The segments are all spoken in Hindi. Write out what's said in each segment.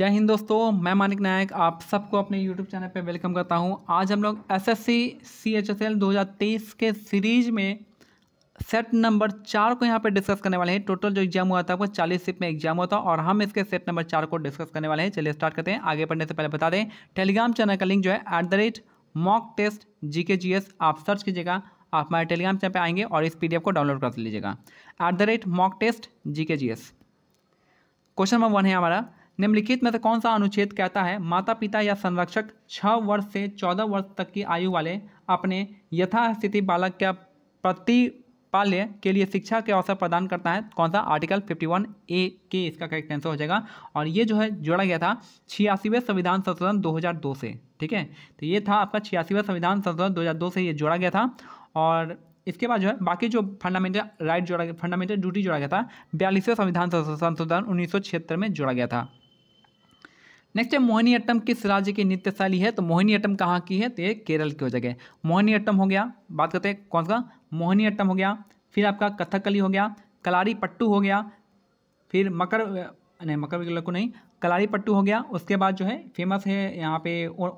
जय हिंद दोस्तों मैं मानिक नायक आप सबको अपने यूट्यूब चैनल पर वेलकम करता हूं आज हम लोग दो हज़ार तेईस के सीरीज में सेट नंबर चार को यहां पर डिस्कस करने वाले हैं टोटल जो एग्जाम हुआ था वो चालीस सीट में एग्जाम हुआ था और हम इसके सेट नंबर चार को डिस्कस करने वाले हैं चलिए स्टार्ट करते हैं आगे पढ़ने से पहले बता दें टेलीग्राम चैनल का लिंक जो है at the rate mock test G K G S आप सर्च कीजिएगा आप हमारे टेलीग्राम चैनल पर आएंगे और इस एफ को डाउनलोड कर लीजिएगा at the rate mock test G K G S question number one है हमारा निम्नलिखित में से कौन सा अनुच्छेद कहता है माता पिता या संरक्षक छः वर्ष से चौदह वर्ष तक की आयु वाले अपने यथास्थिति बालक के प्रतिपाल्य के लिए शिक्षा के अवसर प्रदान करता है कौन सा आर्टिकल 51 ए के इसका करेक्ट आंसर हो जाएगा और ये जो है जोड़ा गया था छियासीवें संविधान संशोधन 2002 से ठीक है तो ये था आपका छियासीवें संविधान संशोधन 2002 से ये जोड़ा गया था और इसके बाद जो है बाकी जो फंडामेंटल राइट जोड़ा गया फंडामेंटल ड्यूटी जोड़ा गया था बयालीसवें संविधान संशोधन उन्नीस में जोड़ा गया था नेक्स्ट है मोहिनीअट्टम किस राज्य की नृत्यशाली है तो मोहिनीअट्टम कहाँ की है तो ये केरल की हो जगह मोहिनीअट्टम हो गया बात करते हैं कौन सा अट्टम हो गया फिर आपका कथकली हो गया कलारी पट्टू हो गया फिर मकर नहीं मकर को नहीं कलारी पट्टू हो गया उसके बाद जो है फेमस है यहाँ पे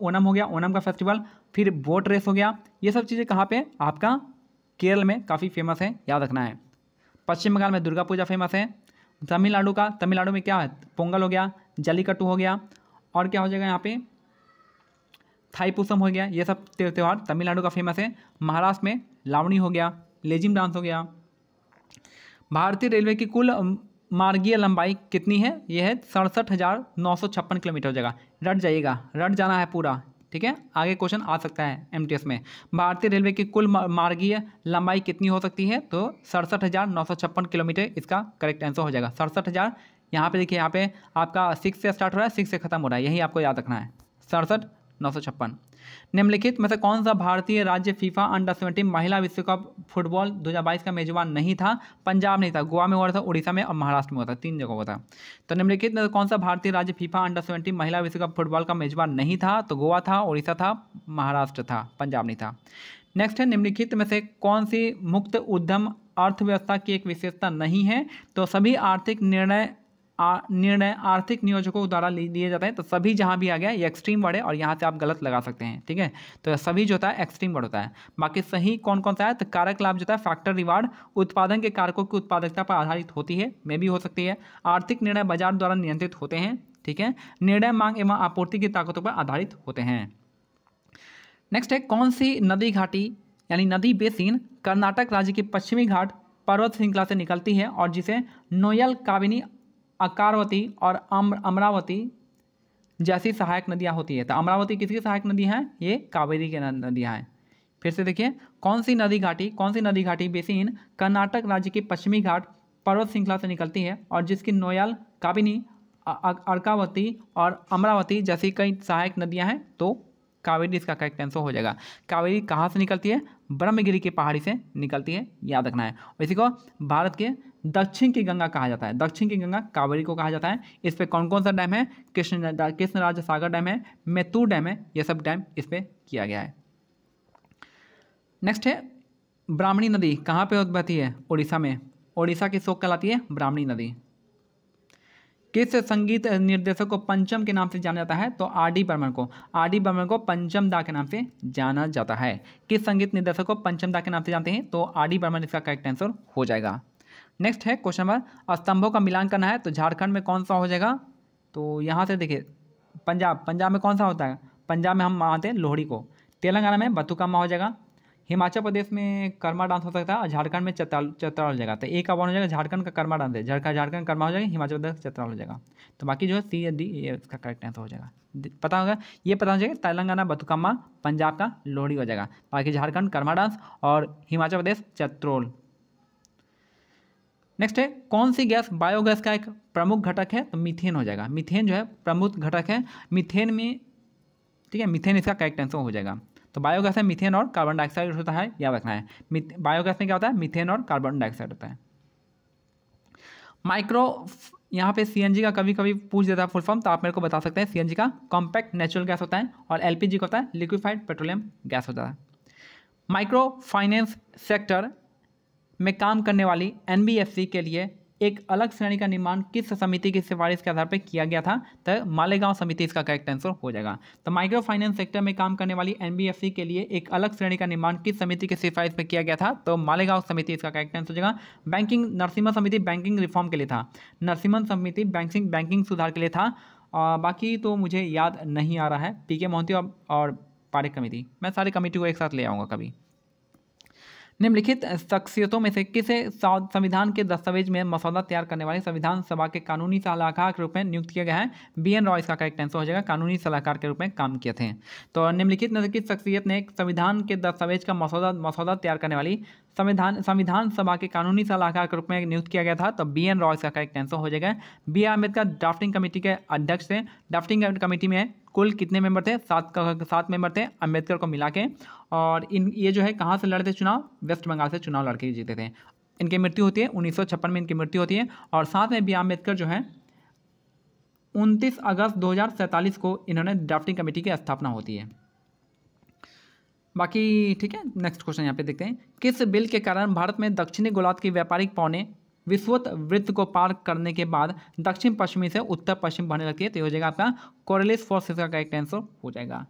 ओनम हो गया ओनम का फेस्टिवल फिर बोट रेस हो गया ये सब चीज़ें कहाँ पे आपका केरल में काफ़ी फेमस है याद रखना है पश्चिम बंगाल में दुर्गा पूजा फेमस है तमिलनाडु का तमिलनाडु में क्या है पोंगल हो गया जलीकट्टू हो गया और क्या हो जाएगा यहाँ पे थाईपुसम हो गया ये सब त्यौहार तमिलनाडु का फेमस है महाराष्ट्र में लावणी हो गया लेजिम डांस हो गया भारतीय रेलवे की कुल मार्गीय लंबाई कितनी है यह है सड़सठ हज़ार नौ सौ छप्पन किलोमीटर हो जाएगा रट जाइएगा रट जाना है पूरा ठीक है आगे क्वेश्चन आ सकता है एम में भारतीय रेलवे की कुल मार्गीय लंबाई कितनी हो सकती है तो सड़सठ हज़ार नौ सौ छप्पन किलोमीटर इसका करेक्ट आंसर हो जाएगा सड़सठ हज़ार यहाँ पे देखिए यहाँ पे आपका सिक्स से स्टार्ट हो रहा है सिक्स से खत्म हो रहा है यही आपको याद रखना है सड़सठ नौ सौ छप्पन निम्नलिखित में से कौन सा भारतीय राज्य फीफा अंडर सेवेंटीन महिला विश्व कप फुटबॉल 2022 का मेजबान नहीं था पंजाब नहीं था गोवा में हुआ था उड़ीसा में और महाराष्ट्र में हुआ था तीन जगह हुआ था तो निम्नलिखित में से कौन सा भारतीय राज्य फीफा अंडर सेवेंटीन महिला विश्व कप फुटबॉल का मेजबान नहीं था तो गोवा था उड़ीसा था महाराष्ट्र था पंजाब नहीं था नेक्स्ट है निम्नलिखित में से कौन सी मुक्त उद्यम अर्थव्यवस्था की एक विशेषता नहीं है तो सभी आर्थिक निर्णय निर्णय आर्थिक नियोजकों द्वारा लिए जाते हैं तो सभी जहाँ भी आ गया ये एक्सट्रीम वर्ड है और यहाँ से आप गलत लगा सकते हैं ठीक है तो सभी जो होता है एक्सट्रीम वर्ड होता है बाकी सही कौन कौन सा है तो कारक लाभ जो है फैक्टर रिवार्ड उत्पादन के कारकों की उत्पादकता पर आधारित होती है मे भी हो सकती है आर्थिक निर्णय बाजार द्वारा नियंत्रित होते हैं ठीक है निर्णय मांग एवं आपूर्ति की ताकतों पर आधारित होते हैं नेक्स्ट है कौन सी नदी घाटी यानी नदी बेसिन कर्नाटक राज्य की पश्चिमी घाट पर्वत श्रृंखला से निकलती है और जिसे नोयल काबिनी अकारवती और अम अमरावती जैसी सहायक नदियाँ होती है तो अमरावती किसकी सहायक नदी है ये कावेरी की नदियाँ हैं फिर से देखिए कौन सी नदी घाटी कौन सी नदी घाटी बेसिन कर्नाटक राज्य के पश्चिमी घाट पर्वत श्रृंखला से निकलती है और जिसकी नोयल काबिनी अर्कावती और अमरावती जैसी कई सहायक नदियां हैं तो कावेरी इसका करेक्ट आंसर हो जाएगा कावेरी कहाँ से निकलती है ब्रह्मगिरी की पहाड़ी से निकलती है याद रखना है इसी को भारत के दक्षिण की गंगा कहा जाता है दक्षिण की गंगा कावेरी को कहा जाता है इस पर कौन कौन सा डैम है कृष्ण कृष्णराज सागर डैम है मैतूर डैम है ये सब डैम इस पर किया गया है नेक्स्ट है ब्राह्मणी नदी कहाँ पे उद्भवती है उड़ीसा में उड़ीसा की शोक कहलाती है ब्राह्मणी नदी किस संगीत निर्देशक को पंचम के नाम से जाना जाता है तो आर डी बर्मन को आर डी बर्मन को पंचम दा के नाम से जाना जाता है किस संगीत निर्देशक को पंचम दा के नाम से जानते हैं तो आर डी बर्मन इसका करेक्ट आंसर हो जाएगा नेक्स्ट है क्वेश्चन नंबर स्तंभों का मिलान करना है तो झारखंड में कौन सा हो जाएगा तो यहाँ से देखिए पंजाब पंजाब में कौन सा होता है पंजाब में हम मानते हैं लोहड़ी को तेलंगाना में बथुकामा हो जाएगा हिमाचल प्रदेश में कर्मा डांस हो सकता है और झारखंड में चतरा चतरा हो जाएगा तो एक का वन हो जाएगा झारखंड का कर्मा डांस है झारखंड झारखंड कर्मा हो जाएगा हिमाचल प्रदेश चतरा हो जाएगा तो बाकी जो है सी या डी ये इसका करेक्ट आंसर हो जाएगा पता होगा ये पता हो जाएगा तेलंगाना बथुकम्मा पंजाब का लोहड़ी हो जाएगा बाकी झारखंड कर्मा डांस और हिमाचल प्रदेश चतरोल नेक्स्ट है कौन सी गैस बायोगैस का एक प्रमुख घटक है तो मिथेन हो जाएगा मिथेन जो है प्रमुख घटक है मिथेन में ठीक है मिथेन इसका करेक्ट आंसर हो जाएगा तो बायोगैस में मिथेन और कार्बन डाइऑक्साइड होता है याद रखना है बायोगैस में क्या होता है मिथेन और कार्बन डाइऑक्साइड होता है माइक्रो यहाँ पे सी का कभी कभी पूछ देता है फुल फॉर्म तो आप मेरे को बता सकते हैं सी का कॉम्पैक्ट नेचुरल गैस होता है और एल का होता है लिक्विफाइड पेट्रोलियम गैस होता है माइक्रो फाइनेंस सेक्टर में काम करने वाली एन के लिए एक अलग श्रेणी का निर्माण किस समिति की सिफारिश के आधार पर किया गया था तो मालेगांव समिति इसका करेक्ट आंसर हो जाएगा तो माइक्रो फाइनेंस सेक्टर में काम करने वाली एनबीएफसी के लिए एक अलग श्रेणी का निर्माण किस समिति की सिफारिश पर किया गया था तो मालेगांव समिति इसका करेक्ट आंसर हो जाएगा बैंकिंग नरसिम्हा समिति बैंकिंग रिफॉर्म के लिए था नरसिम्हा समिति बैंकिंग बैंकिंग सुधार के लिए था और बाकी तो मुझे याद नहीं आ रहा है पी के और पारिक कमेटी मैं सारी कमेटी को एक साथ ले आऊँगा कभी निम्नलिखित शख्सियतों में से किस संविधान के दस्तावेज में मसौदा तैयार करने वाले संविधान सभा के कानूनी सलाहकार के रूप में नियुक्त किया गया है बी एन रॉय इसका करेक्ट आंसर हो जाएगा कानूनी सलाहकार के रूप में काम किए थे तो निम्नलिखित में से किस शख्सियत ने संविधान के दस्तावेज का मसौदा मसौदा तैयार करने वाली संविधान संविधान सभा के कानूनी सलाहकार के रूप में नियुक्त किया गया था तो बी एन रॉय इसका एक हो जाएगा B R Ambedkar drafting committee के अध्यक्ष थे ड्राफ्टिंग कमेटी में कुल कितने मेंबर थे सात सात मेंबर थे अम्बेडकर को मिला के और इन ये जो है कहाँ से लड़ते चुनाव वेस्ट बंगाल से चुनाव लड़के जीते थे इनकी मृत्यु होती है उन्नीस में इनकी मृत्यु होती है और साथ में बी आम्बेडकर जो है उनतीस अगस्त दो को इन्होंने ड्राफ्टिंग कमेटी की स्थापना होती है बाकी ठीक है नेक्स्ट क्वेश्चन यहाँ पे देखते हैं किस बिल के कारण भारत में दक्षिणी गोलाद की व्यापारिक पौने विश्वत वृत्त को पार करने के बाद दक्षिण पश्चिमी से उत्तर पश्चिम बढ़ने लगती है तो ये हो जाएगा आपका कोरलिस फोर्स का करेक्ट आंसर हो जाएगा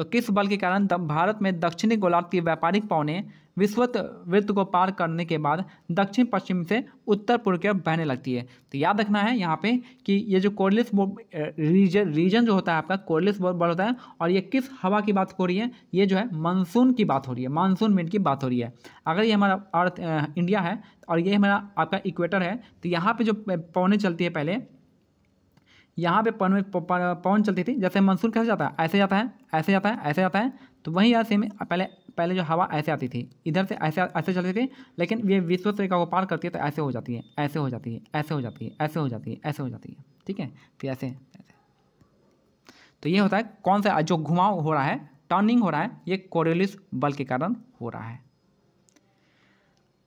तो किस बल के कारण तब भारत में दक्षिणी गोलार्ध की व्यापारिक पौने विश्वत वृत्त को पार करने के बाद दक्षिण पश्चिम से उत्तर पूर्व की ओर बहने लगती है तो याद रखना है यहाँ पे कि ये जो कोरलिस रीजन रीजन जो होता है आपका कोरलिस बल होता है और ये किस हवा की बात हो रही है ये जो है मानसून की बात हो रही है मानसून मिनट की बात हो रही है अगर ये हमारा अर्थ इंडिया है और ये हमारा आपका इक्वेटर है तो यहाँ पर जो पौने चलती है पहले यहाँ पे पवन में पवन चलती थी जैसे मंसूर कैसे जाता है ऐसे जाता है ऐसे जाता है ऐसे जाता है तो वहीं यहाँ सेम पहले पहले जो हवा ऐसे आती थी इधर से ऐसे ऐसे चलती थी लेकिन ये विश्व रेखा को पार करती है तो ऐसे हो जाती है ऐसे हो जाती है ऐसे हो जाती है ऐसे हो जाती है ऐसे हो जाती है ठीक है फिर तो ऐसे ऐसे तो ये होता है कौन सा जो घुमाव हो रहा है टर्निंग हो रहा है ये कोरियोलिस बल के कारण हो रहा है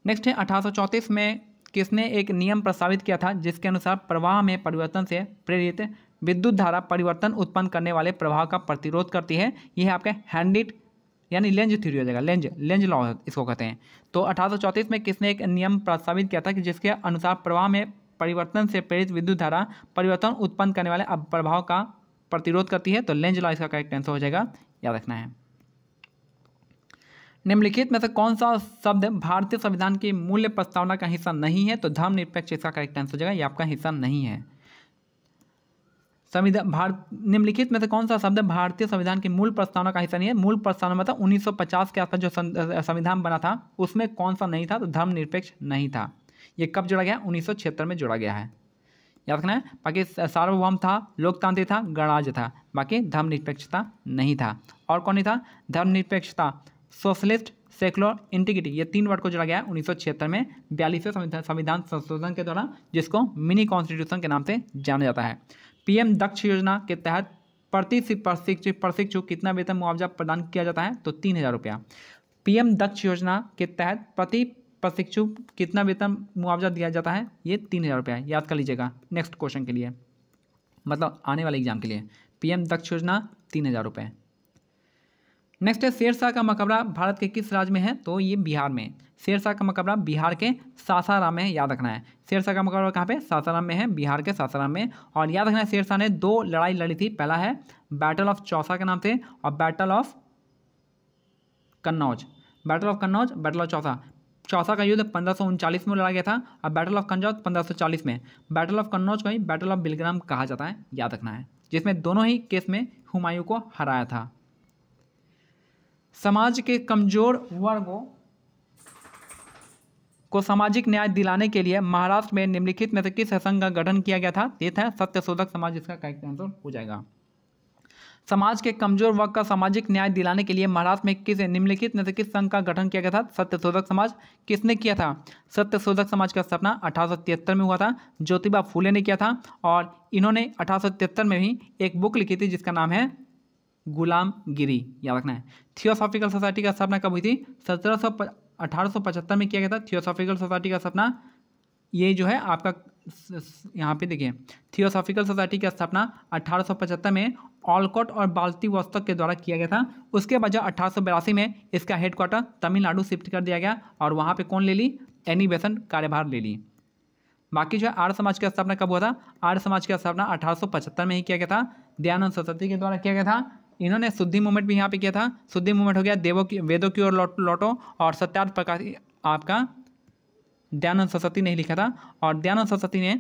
नेक्स्ट है अठारह में किसने एक नियम प्रस्तावित किया था जिसके अनुसार प्रवाह में परिवर्तन से प्रेरित विद्युत धारा परिवर्तन उत्पन्न करने वाले प्रभाव का प्रतिरोध करती है यह है आपके हैंडिट यानी लेंज थ्योरी हो जाएगा लेंज लेंज लॉ इसको कहते हैं तो अठारह में किसने एक नियम प्रस्तावित किया था कि जिसके अनुसार प्रवाह में परिवर्तन से प्रेरित विद्युत धारा परिवर्तन उत्पन्न करने वाले प्रभाव का प्रतिरोध करती है तो लेंज लॉ इसका करेक्ट आंसर हो जाएगा याद रखना है निम्नलिखित में से कौन सा शब्द भारतीय संविधान की मूल्य प्रस्तावना का हिस्सा नहीं है तो धर्म निरपेक्ष इसका करेक्ट आंसर हो जाएगा ये आपका हिस्सा नहीं है संविधान भारत निम्नलिखित में से कौन सा शब्द भारतीय संविधान की मूल प्रस्तावना का हिस्सा नहीं है मूल प्रस्तावना मतलब 1950 के आसपास जो संविधान बना था उसमें कौन सा नहीं था तो धर्म निरपेक्ष नहीं था ये कब जोड़ा गया उन्नीस में जोड़ा गया है याद रखना है बाकी सार्वभौम था लोकतांत्रिक था गणराज्य था बाकी धर्मनिरपेक्षता नहीं था और कौन नहीं था धर्मनिरपेक्षता सोशलिस्ट सेकुलर इंटीग्रिटी ये तीन वर्ड को जोड़ा गया है उन्नीस में बयालीसवें संविधान संशोधन के द्वारा जिसको मिनी कॉन्स्टिट्यूशन के नाम से जाना जाता है पीएम दक्ष योजना के तहत प्रति प्रशिक्षु प्रशिक्षु कितना वेतन मुआवजा प्रदान किया जाता है तो तीन हज़ार रुपया पीएम दक्ष योजना के तहत प्रति प्रशिक्षु कितना वेतन मुआवजा दिया जाता है ये तीन हज़ार रुपया याद कर लीजिएगा नेक्स्ट क्वेश्चन के लिए मतलब आने वाले एग्जाम के लिए पीएम दक्ष योजना तीन हज़ार रुपये नेक्स्ट है शेरशाह का मकबरा भारत के किस राज्य में है तो ये बिहार में शेरशाह का मकबरा बिहार के सासाराम में याद रखना है शेरशाह का मकबरा कहाँ पे सासाराम में है बिहार के सासाराम में और याद रखना है शेरशाह ने दो लड़ाई लड़ी थी पहला है बैटल ऑफ चौसा के नाम से और battle of Kannauj battle of Kannauj battle of Chausa Chausa का युद्ध पंद्रह में लड़ा गया था और बैटल ऑफ कन्नौज पंद्रह में बैटल ऑफ कन्नौज को ही बैटल ऑफ बिलग्राम कहा जाता है याद रखना है जिसमें दोनों ही केस में हुमायूं को हराया था समाज के कमजोर वर्गों को सामाजिक न्याय दिलाने के लिए महाराष्ट्र में निम्नलिखित में से किस संघ का गठन किया गया था ये था सत्यशोधक समाज इसका करेक्ट आंसर हो जाएगा समाज के कमजोर वर्ग का सामाजिक न्याय दिलाने के लिए महाराष्ट्र में किस निम्नलिखित में से किस संघ का गठन किया गया था सत्यशोधक समाज किसने किया था सत्यशोधक समाज का स्थापना अठारह में हुआ था ज्योतिबा फूले ने किया था और इन्होंने अठारह में भी एक बुक लिखी थी जिसका नाम है गुलाम गिरी याद रखना है थियोसॉफिकल सोसाइटी का स्थापना कब हुई थी सत्रह सौ अठारह में किया गया था थियोसॉफिकल सोसाइटी का स्थापना ये जो है आपका यहाँ पे देखिए थियोसॉफिकल सोसाइटी की स्थापना अठारह में ऑलकोट और बाल्टी वस्तक के द्वारा किया गया था उसके बाद जो अठारह में इसका हेडक्वार्टर तमिलनाडु शिफ्ट कर दिया गया और वहाँ पे कौन ले ली एनी बेसन कार्यभार ले ली बाकी जो है आर्य समाज की स्थापना कब हुआ था आर्य समाज की स्थापना अठारह में ही किया गया था दयानंद सरस्वती के द्वारा किया गया था इन्होंने शुद्धि मूवमेंट भी यहाँ पे किया था शुद्धि मूवमेंट हो गया देवो की वेदों की ओर लौटो लौटो और सत्यार्थ प्रकाश आपका दयानंद सरस्वती ने लिखा था और दयानंद सरस्वती ने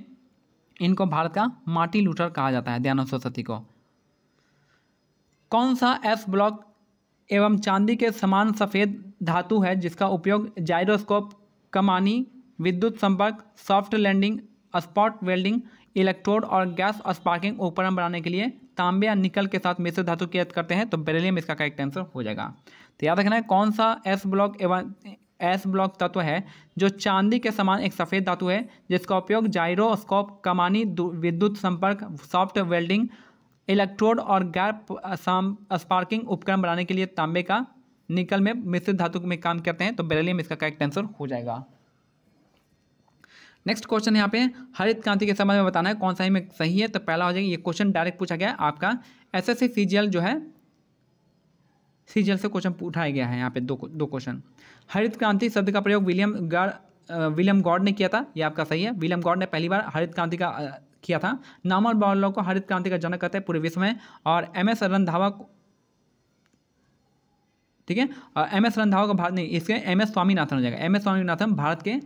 इनको भारत का माटी लूटर कहा जाता है दयानंद सरस्वती को कौन सा एस ब्लॉक एवं चांदी के समान सफ़ेद धातु है जिसका उपयोग जायरोस्कोप कमानी विद्युत संपर्क soft landing spot welding electrode और गैस स्पार्किंग उपकरण बनाने के लिए तांबे या निकल के साथ मिश्र धातु की याद करते हैं तो बेरेलियम इसका करेक्ट आंसर हो जाएगा तो याद रखना है कौन सा एस ब्लॉक एवं एस ब्लॉक तत्व है जो चांदी के समान एक सफ़ेद धातु है जिसका उपयोग जायरोस्कोप कमानी विद्युत संपर्क सॉफ्ट वेल्डिंग इलेक्ट्रोड और गैर स्पार्किंग उपकरण बनाने के लिए तांबे का निकल में मिश्रित धातु में काम करते हैं तो बेरेलियम इसका करेक्ट आंसर हो जाएगा नेक्स्ट क्वेश्चन यहाँ पे हरित क्रांति के संबंध में बताना है कौन सा ही में सही है तो पहला हो जाएगा ये क्वेश्चन डायरेक्ट पूछा गया है आपका एस एस जो है सी से क्वेश्चन उठाया गया है यहाँ पे दो दो क्वेश्चन हरित क्रांति शब्द का प्रयोग विलियम गार विलियम गॉड ने किया था ये आपका सही है विलियम गॉड ने पहली बार हरित क्रांति का किया था नामल बॉलो को हरित क्रांति का जनक कहते हैं पूरे विश्व में और एम एस रंधावा ठीक है और एम एस रंधावा का भारत नहीं इसके एम एस स्वामीनाथन हो जाएगा एम एस स्वामीनाथन भारत के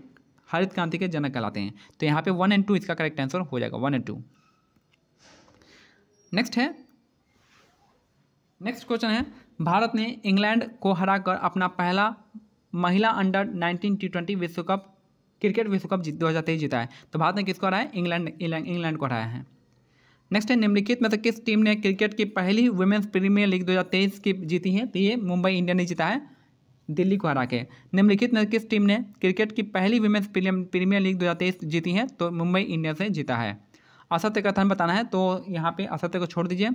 हरित क्रांति के जनक कहलाते हैं तो यहाँ पे वन एंड टू इसका करेक्ट आंसर हो जाएगा वन एंड टू नेक्स्ट है नेक्स्ट क्वेश्चन है भारत ने इंग्लैंड को हराकर अपना पहला महिला अंडर नाइनटीन टी ट्वेंटी विश्व कप क्रिकेट विश्व कप दो हज़ार तेईस जीता है तो भारत ने किसको हराया इंग्लैंड इंग्लैंड को हराया है नेक्स्ट है निम्नलिखित में से किस टीम ने क्रिकेट की पहली वुमेन्स प्रीमियर लीग 2023 की जीती है तो ये मुंबई इंडियन ने जीता है दिल्ली को हरा के निम्नलिखित में किस टीम ने क्रिकेट की पहली प्रीमियम प्रीमियर लीग दो जीती है तो मुंबई इंडियंस ने जीता है असत्य कथन बताना है तो यहाँ पे असत्य को छोड़ दीजिए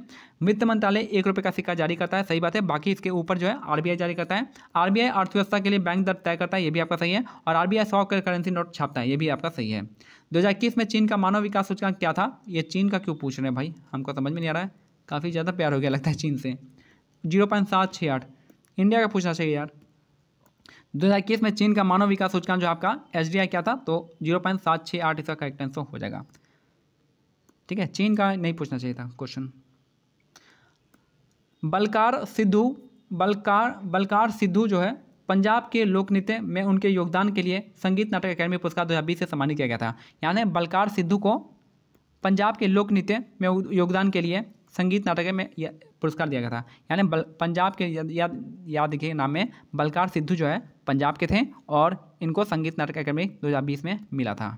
वित्त मंत्रालय एक रुपये का सिक्का जारी करता है सही बात है बाकी इसके ऊपर जो है आरबीआई जारी करता है आरबीआई अर्थव्यवस्था के लिए बैंक दर तय करता है ये भी आपका सही है और आरबीआई सौ का करेंसी नोट छापता है ये भी आपका सही है दो में चीन का मानव विकास सूचकांक क्या था ये चीन का क्यों पूछ रहे हैं भाई हमको समझ में नहीं आ रहा है काफ़ी ज़्यादा प्यार हो गया लगता है चीन से जीरो पॉइंट सात छः आठ इंडिया का पूछना चाहिए यार दो हज़ार इक्कीस में चीन का मानव विकास सूचकांक जो आपका एच क्या था तो जीरो पॉइंट सात छः आठ इसका करेक्ट आंसर हो जाएगा ठीक है चीन का नहीं पूछना चाहिए था क्वेश्चन बलकार सिद्धू बलकार बलकार सिद्धू जो है पंजाब के लोक नृत्य में उनके योगदान के लिए संगीत नाटक अकेडमी पुरस्कार बीस से सम्मानित किया गया था यानी बलकार सिद्धू को पंजाब के लोक नृत्य में योगदान के लिए संगीत नाटक में पुरस्कार दिया गया था यानी पंजाब के याद याद के नाम में बलकार सिद्धू जो है पंजाब के थे और इनको संगीत नाटक अकादमी दो में मिला था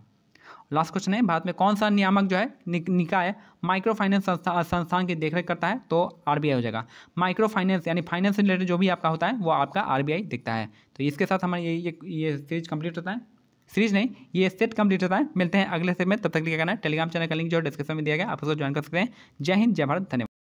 लास्ट क्वेश्चन है भारत में कौन सा नियामक जो है नि, निकाय माइक्रो फाइनेंस संस्था संस्थान की देखरेख करता है तो आरबीआई हो जाएगा माइक्रो फाइनेंस यानी फाइनेंस रिलेटेड जो भी आपका होता है वो आपका आरबीआई दिखता है तो इसके साथ हमारा ये ये ये सीरीज कंप्लीट होता है सीरीज नहीं ये सेट कंप्लीट होता है मिलते हैं अगले सेट में तब तक क्या करना है टेलीग्राम चैनल का लिंक जो डिस्क्रिप्शन में दिया गया आप उसको ज्वाइन कर सकते हैं जय हिंद जय भारत धन्यवाद